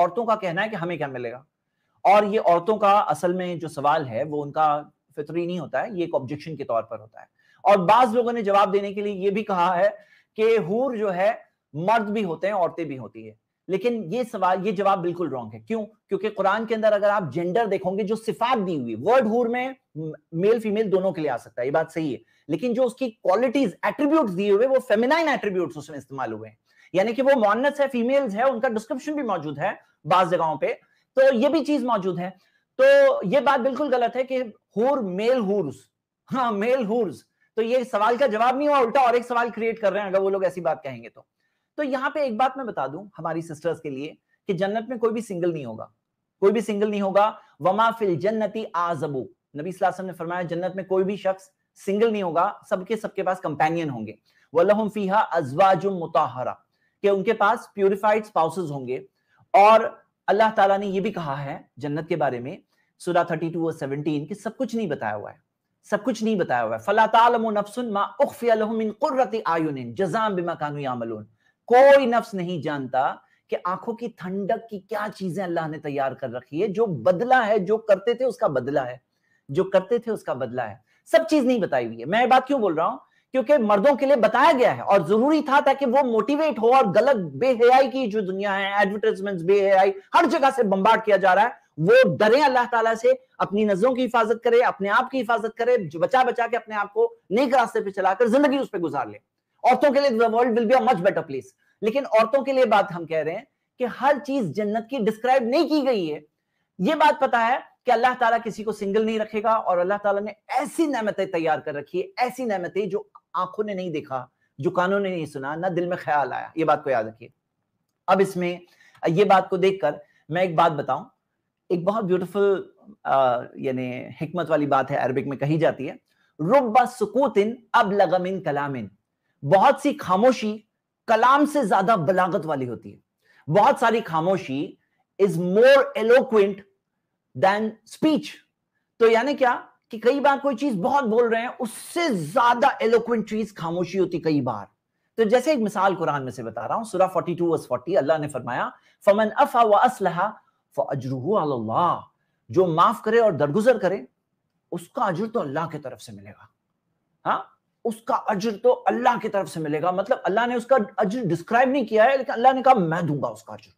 औरतों का कहना है कि हमें क्या मिलेगा और ये औरतों का असल में जो सवाल है वो उनका फितरी नहीं होता है ये एक ऑब्जेक्शन के तौर पर होता है और बाज लोगों ने जवाब देने के लिए ये भी कहा है कि हूर जो है मर्द भी होते हैं औरतें भी होती है लेकिन ये सवाल ये जवाब बिल्कुल रॉन्ग है क्यों क्योंकि कुरान के अंदर अगर आप जेंडर देखोगे जो सिफात दी हुई वर्ड हूर में मेल फीमेल दोनों के लिए आ सकता है ये बात सही है लेकिन जो उसकी क्वालिटीज एट्रीब्यूट दिए हुए वो फेमिनाइन एट्रीब्यूट उसमें इस्तेमाल हुए हैं यानी कि वो मोनस है फीमेल्स है उनका डिस्क्रिप्शन भी मौजूद है बाज जगहों पे तो ये भी चीज मौजूद है तो ये बात बिल्कुल गलत है कि हूर मेल हूर्स हाँ मेल हूर्स तो ये सवाल का जवाब नहीं हुआ उल्टा और एक सवाल क्रिएट कर रहे हैं अगर वो लोग ऐसी बात कहेंगे तो तो यहाँ पे एक बात मैं बता दूं हमारी सिस्टर्स के लिए कि जन्नत में कोई भी सिंगल नहीं होगा कोई भी सिंगल नहीं होगा वमा फिल जन्नति आजबू नबी सलासम ने फरमाया जन्नत में कोई भी शख्स सिंगल नहीं होगा सबके सबके पास कंपेनियन होंगे वलहम फीहा अजवाजुम मुताहरा कि उनके पास प्योरिफाइड स्पाउसेस होंगे और अल्लाह ताला ने ये भी कहा है जन्नत के बारे में सूरा 32 और सेवनटीन की सब कुछ नहीं बताया हुआ है सब कुछ नहीं बताया हुआ है फला नफसुन मा जज़ाम बिमा कानू कोई नफ्स नहीं जानता कि आंखों की ठंडक की क्या चीजें अल्लाह ने तैयार कर रखी है जो बदला है जो करते थे उसका बदला है जो करते थे उसका बदला है सब चीज नहीं बताई हुई है मैं बात क्यों बोल रहा हूं क्योंकि मर्दों के लिए बताया गया है और जरूरी था ताकि वो मोटिवेट हो और गलत बेहयाई की जो दुनिया है एडवर्टाइजमेंट बेहयाई हर जगह से बम्बार्ड किया जा रहा है वो डरे अल्लाह ताला से अपनी नजरों की हिफाजत करे अपने आप की हिफाजत करे बचा बचा के अपने आप को नेक रास्ते पे चलाकर जिंदगी उस पर गुजार ले औरतों के लिए world will be a much better place लेकिन औरतों के लिए बात हम कह रहे हैं कि हर चीज जन्नत की डिस्क्राइब नहीं की गई है ये बात पता है कि अल्लाह ताला किसी को सिंगल नहीं रखेगा और अल्लाह ताला ने ऐसी नमतें तैयार कर रखी है ऐसी नमतें जो आंखों ने नहीं देखा जो कानों ने नहीं सुना ना दिल में ख्याल आया ये बात को याद रखिए अब इसमें ये बात को देखकर मैं एक बात बताऊं एक बहुत ब्यूटीफुल यानी हिकमत वाली बात है अरबिक में कही जाती है रुब्बा सुकूतिन अब लगमिन कलामिन बहुत सी खामोशी कलाम से ज्यादा बलागत वाली होती है बहुत सारी खामोशी is more eloquent than speech तो यानी क्या कि कई बार कोई चीज बहुत बोल रहे हैं उससे ज्यादा एलोक्वेंट चीज खामोशी होती कई बार तो जैसे एक मिसाल कुरान में से बता रहा हूं सूरा 42 वर्स 40 अल्लाह ने फरमाया फमन अफा व असलहा फअजरुहु अल्लाह जो माफ करे और दरगुजर करे उसका अजर तो अल्लाह की तरफ से मिलेगा हाँ उसका अजर तो अल्लाह की तरफ से मिलेगा मतलब अल्लाह ने उसका अजर डिस्क्राइब नहीं किया है लेकिन अल्लाह ने कहा मैं दूंगा उसका अजर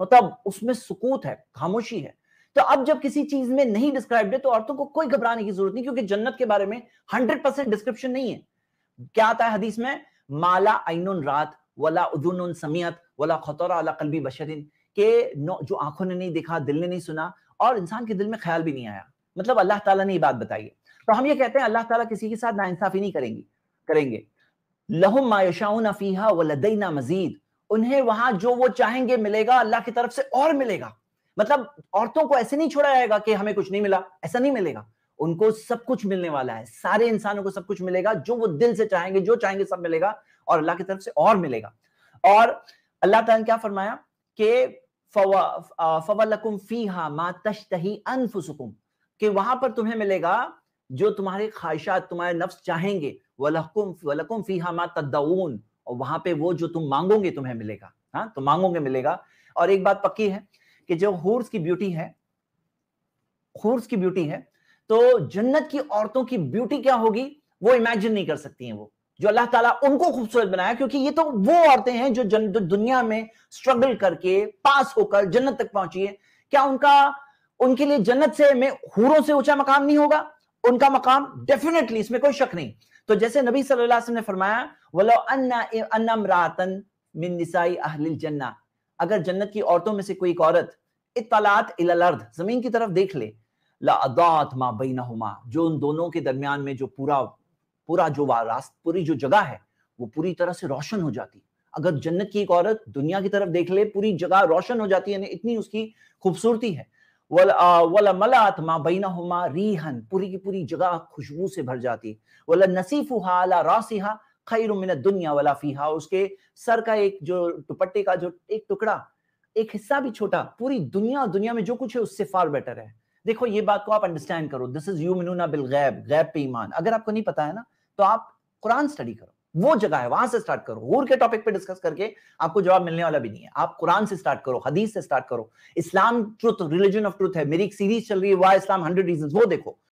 मतलब उसमें सुकूत है खामोशी है तो अब जब किसी चीज में नहीं डिस्क्राइब है तो औरतों को कोई घबराने की जरूरत नहीं क्योंकि जन्नत के बारे में हंड्रेड परसेंट डिस्क्रिप्शन नहीं है क्या आता है हदीस में माला आइनुन रात वाला उदुन समियत वाला खतौरा अला कलबी बशरिन के जो आंखों ने नहीं देखा दिल ने नहीं सुना और इंसान के दिल में ख्याल भी नहीं आया मतलब अल्लाह ताला ने ये बात बताई है तो हम ये कहते हैं अल्लाह ताला किसी के साथ नाइंसाफी नहीं करेंगी करेंगे लहुम मायशाउन फीहा व ना मजीद उन्हें वहां जो वो चाहेंगे मिलेगा अल्लाह की तरफ से और मिलेगा मतलब औरतों को ऐसे नहीं छोड़ा जाएगा कि हमें कुछ नहीं मिला ऐसा नहीं मिलेगा उनको सब कुछ मिलने वाला है सारे इंसानों को सब कुछ मिलेगा जो वो दिल से चाहेंगे जो चाहेंगे सब मिलेगा और अल्लाह की तरफ से और मिलेगा और अल्लाह ताला ने क्या फरमाया कि फवलकुम मा तश्तही अनफुसुकुम कि वहां पर तुम्हें मिलेगा जो तुम्हारी ख्वाहिशात तुम्हारे नफ्स चाहेंगे वलकुम वलकुम मा तदउन और वहां पे वो जो तुम मांगोगे तुम्हें मिलेगा हाँ तो मांगोगे मिलेगा और एक बात पक्की है कि जो हूर्स की ब्यूटी है हूर्स की ब्यूटी है तो जन्नत की औरतों की ब्यूटी क्या होगी वो इमेजिन नहीं कर सकती हैं वो जो अल्लाह ताला उनको खूबसूरत बनाया क्योंकि ये तो वो औरतें हैं जो, जन, दुनिया में स्ट्रगल करके पास होकर जन्नत तक पहुंची है क्या उनका उनके लिए जन्नत से में हूरों से ऊंचा मकाम नहीं होगा उनका मकाम डेफिनेटली इसमें कोई शक नहीं तो जैसे नबी सल्लल्लाहु अलैहि वसल्लम ने फरमाया वलो अन्ना अन्नम रातन मिन निसाई अहलिल जन्ना अगर जन्नत की औरतों में से कोई एक औरत इतलात इलर्द जमीन की तरफ देख ले लादात मा बैनहुमा जो उन दोनों के दरमियान में जो पूरा पूरा जो रास्त पूरी जो जगह है वो पूरी तरह से रोशन हो जाती अगर जन्नत की एक औरत दुनिया की तरफ देख ले पूरी जगह रोशन हो जाती है इतनी उसकी खूबसूरती है वला मलात मा हुमा रीहन पूरी की पूरी जगह खुशबू से भर जाती वला नसीफ अला रासिहा खैर दुनिया वाला फीहा उसके सर का एक जो दुपट्टे का जो एक टुकड़ा एक हिस्सा भी छोटा पूरी दुनिया दुनिया में जो कुछ है उससे फार बेटर है देखो ये बात को आप अंडरस्टैंड करो दिस इज यू मिनुना बिल गैब गैब पे ईमान अगर आपको नहीं पता है ना तो आप कुरान स्टडी करो वो जगह है वहां से स्टार्ट करो और के टॉपिक पे डिस्कस करके आपको जवाब मिलने वाला भी नहीं है आप कुरान से स्टार्ट करो हदीस से स्टार्ट करो Islam truth religion of truth है मेरी एक सीरीज चल रही है वाई इस्लाम हंड्रेड रीजन वो देखो